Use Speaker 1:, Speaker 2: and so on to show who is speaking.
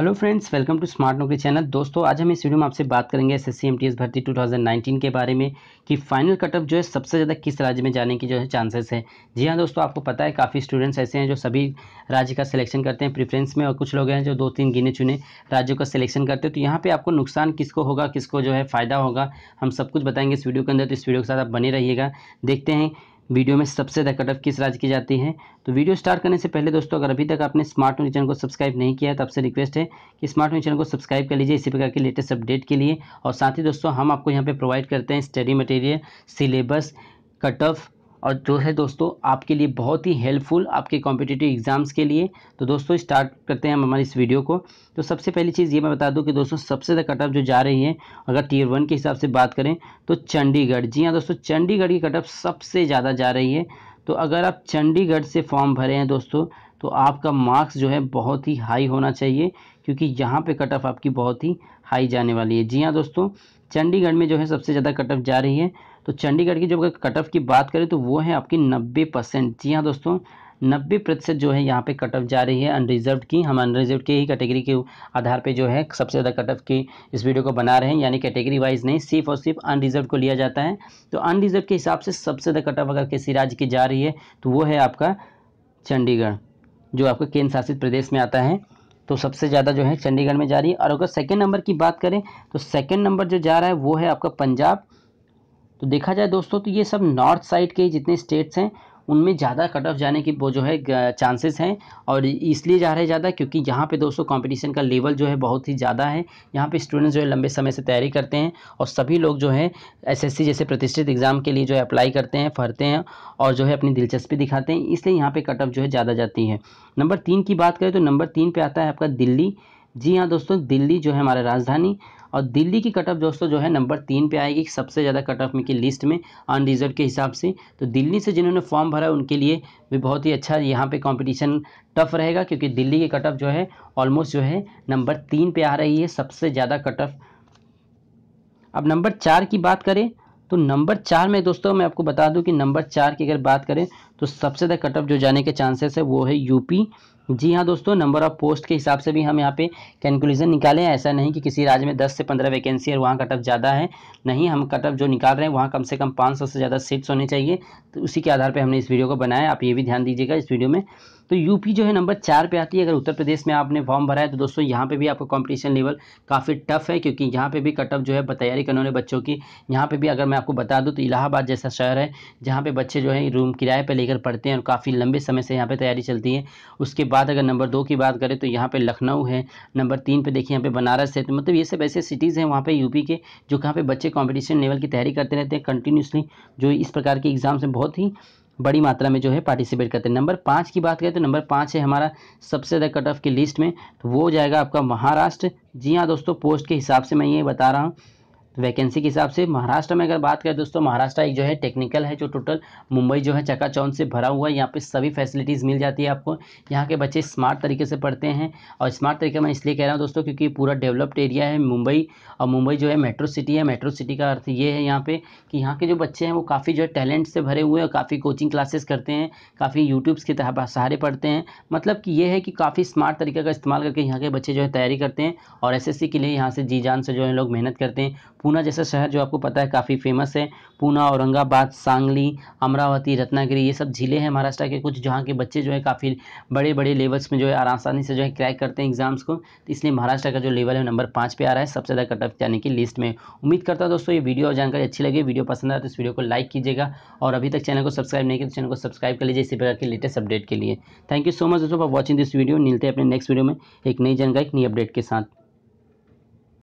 Speaker 1: hello friends welcome to smart Naukri channel दोस्तों आज हम इस वीडियो में आपसे बात करेंगे एस एस भर्ती 2019 के बारे में कि फाइनल कटअप जो है सबसे ज़्यादा किस राज्य में जाने की जो है चांसेस है जी हाँ दोस्तों आपको पता है काफ़ी स्टूडेंट्स ऐसे हैं जो सभी राज्य का सिलेक्शन करते हैं प्रिफ्रेंस में और कुछ लोग हैं जो दो तीन गिने चुने राज्यों का सिलेक्शन करते हैं तो यहाँ पर आपको नुकसान किसको होगा किसको जो है फ़ायदा होगा हम सब कुछ बताएंगे इस वीडियो के अंदर तो इस वीडियो के साथ आप बने रहिएगा देखते हैं वीडियो में सबसे ज़्यादा कट ऑफ किस राज्य की जाती है तो वीडियो स्टार्ट करने से पहले दोस्तों अगर अभी तक आपने स्मार्ट न्यूज चैनल को सब्सक्राइब नहीं किया है तो आपसे रिक्वेस्ट है कि स्मार्ट न्यूज चैनल को सब्सक्राइब कर लीजिए इसी प्रकार के लेटेस्ट अपडेट के लिए और साथ ही दोस्तों हम आपको यहाँ पर प्रोवाइड करते हैं study material syllabus cut off और जो है दोस्तों आपके लिए बहुत ही हेल्पफुल आपके कॉम्पिटेटिव एग्ज़ाम्स के लिए तो दोस्तों स्टार्ट करते हैं हम हमारी इस वीडियो को तो सबसे पहली चीज़ ये मैं बता दूं कि दोस्तों सबसे ज़्यादा कटअप जो जा रही है अगर टीयर वन के हिसाब से बात करें तो चंडीगढ़ जी हाँ दोस्तों चंडीगढ़ की कटअप सबसे ज़्यादा जा रही है तो अगर आप चंडीगढ़ से फॉर्म भरे हैं दोस्तों तो आपका मार्क्स जो है बहुत ही हाई होना चाहिए क्योंकि यहाँ पर कट ऑफ आपकी बहुत ही हाई जाने वाली है जी हाँ दोस्तों चंडीगढ़ में जो है सबसे ज़्यादा कट ऑफ जा रही है तो चंडीगढ़ की जब कट ऑफ की बात करें तो वो है आपकी नब्बे परसेंट जी हाँ दोस्तों नब्बे प्रतिशत जो है यहाँ पे कट ऑफ जा रही है अनरिजर्व की हम अनरिजर्व के ही कैटेगरी के आधार पे जो है सबसे ज़्यादा कट ऑफ की इस वीडियो को बना रहे हैं यानी कैटेगरी वाइज नहीं सिर्फ और सिर्फ अनरिजर्व को लिया जाता है तो अनरिजर्व के हिसाब से सबसे ज़्यादा कट ऑफ अगर किसी राज्य की जा रही है तो वो है आपका चंडीगढ़ जो आपका केंद्र शासित प्रदेश में आता है तो सबसे ज़्यादा जो है चंडीगढ़ में जा रही है और अगर सेकेंड नंबर की बात करें तो सेकेंड नंबर जो जा रहा है वो है आपका पंजाब तो देखा जाए दोस्तों तो ये सब नॉर्थ साइड के जितने स्टेट्स हैं उनमें ज़्यादा कट ऑफ जाने की वो जो है चांसेस हैं और इसलिए जा रहे हैं ज़्यादा क्योंकि यहाँ पे दोस्तों कंपटीशन का लेवल जो है बहुत ही ज़्यादा है यहाँ पे स्टूडेंट्स जो है लंबे समय से तैयारी करते हैं और सभी लोग जो है एसएससी जैसे प्रतिष्ठित एग्ज़ाम के लिए जो है अप्लाई करते हैं फरते हैं और जो है अपनी दिलचस्पी दिखाते हैं इसलिए यहाँ पर कट ऑफ जो है ज़्यादा जाती है नंबर तीन की बात करें तो नंबर तीन पर आता है आपका दिल्ली जी हाँ दोस्तों दिल्ली जो है हमारा राजधानी और दिल्ली की कटअप दोस्तों जो है नंबर तीन पे आएगी सबसे ज़्यादा कटअप की लिस्ट में अनरिजर्व के हिसाब से तो दिल्ली से जिन्होंने फॉर्म भरा उनके लिए भी बहुत ही अच्छा यहाँ पे कंपटीशन टफ रहेगा क्योंकि दिल्ली की कटअप जो है ऑलमोस्ट जो है नंबर तीन पर आ रही है सबसे ज़्यादा कटअप अब नंबर चार की बात करें तो नंबर चार में दोस्तों मैं आपको बता दूं कि नंबर चार की अगर बात करें तो सबसे ज़्यादा कट ऑफ जो जाने के चांसेस है वो है यूपी जी हाँ दोस्तों नंबर ऑफ पोस्ट के हिसाब से भी हम यहाँ पे कैलकुलेशन निकालें ऐसा नहीं कि किसी राज्य में 10 से 15 वैकेंसी है वहाँ कट ऑफ ज़्यादा है नहीं हम कट ऑफ जो निकाल रहे हैं वहाँ कम से कम 500 से ज़्यादा सीट्स होने चाहिए तो उसी के आधार पर हमने इस वीडियो को बनाया आप ये भी ध्यान दीजिएगा इस वीडियो में तो यूपी जो है नंबर चार पे आती है अगर उत्तर प्रदेश में आपने फॉर्म भरा है तो दोस्तों यहाँ पे भी आपका कंपटीशन लेवल काफ़ी टफ है क्योंकि यहाँ पे भी कट ऑफ जो है तैयारी करने वाले बच्चों की यहाँ पे भी अगर मैं आपको बता दूँ तो इलाहाबाद जैसा शहर है जहाँ पे बच्चे जो है रूम किराए पर लेकर पढ़ते हैं और काफ़ी लंबे समय से यहाँ पर तैयारी चलती है उसके बाद अगर नंबर दो की बात करें तो यहाँ पर लखनऊ है नंबर तीन पर देखिए यहाँ पर बनारस है तो मतलब ये सब ऐसे सिटीज़ हैं वहाँ पर यूपी के जो कहाँ पर बच्चे कॉम्पिटिशन लेवल की तैयारी करते रहते हैं कंटिन्यूसली जो इस प्रकार के एग्ज़ाम्स हैं बहुत ही बड़ी मात्रा में जो है पार्टिसिपेट करते हैं नंबर पाँच की बात करें तो नंबर पाँच है हमारा सबसे ज़्यादा कट ऑफ की लिस्ट में तो वो जाएगा आपका महाराष्ट्र जी हाँ दोस्तों पोस्ट के हिसाब से मैं ये बता रहा हूँ वैकेंसी के हिसाब से महाराष्ट्र में अगर बात करें दोस्तों महाराष्ट्र एक जो है टेक्निकल है जो टोटल मुंबई जो है चकाचौंध से भरा हुआ है यहाँ पे सभी फैसिलिटीज़ मिल जाती है आपको यहाँ के बच्चे स्मार्ट तरीके से पढ़ते हैं और स्मार्ट तरीके मैं इसलिए कह रहा हूँ दोस्तों क्योंकि पूरा डेवलप्ड एरिया है मुंबई और मुंबई जो है मेट्रो सिटी है मेट्रो सिटी का अर्थ ये है यहाँ पर कि यहाँ के जो बच्चे हैं वो काफ़ी जो है टैलेंट से भरे हुए हैं और काफ़ी कोचिंग क्लासेस करते हैं काफ़ी यूट्यूब्स के सहारे पढ़ते हैं मतलब कि ये है कि काफ़ी स्मार्ट तरीके का इस्तेमाल करके यहाँ के बच्चे जो है तैयारी करते हैं और एस के लिए यहाँ से जी जान से जो है लोग मेहनत करते हैं पूना जैसा शहर जो आपको पता है काफ़ी फेमस है पूना औरंगाबाद सांगली अमरावती रत्नागिरी ये सब ज़िले हैं महाराष्ट्र के कुछ जहाँ के बच्चे जो है काफ़ी बड़े बड़े लेवल्स में जो है आसानी से जो है क्रैक करते हैं एग्जाम्स को तो इसलिए महाराष्ट्र का जो लेवल है नंबर पाँच पे आ रहा है सबसे ज़्यादा कट ऑफ जाने की लिस्ट में उम्मीद करता हूँ दोस्तों ये वीडियो और जानकारी अच्छी लगी वीडियो पसंद आए तो इस वीडियो को लाइक कीजिएगा और अभी तक चैनल को सब्सक्राइब नहीं किया तो चैनल को सब्सक्राइब कर लीजिए इसी प्रकार के लेटेस्ट अपडेट के लिए थैंक यू सो मच दोस्तों फॉर वॉचिंग दिस वीडियो मिलते हैं अपने नेक्स्ट वीडियो में एक नई जानकारी एक नई अपडेट के साथ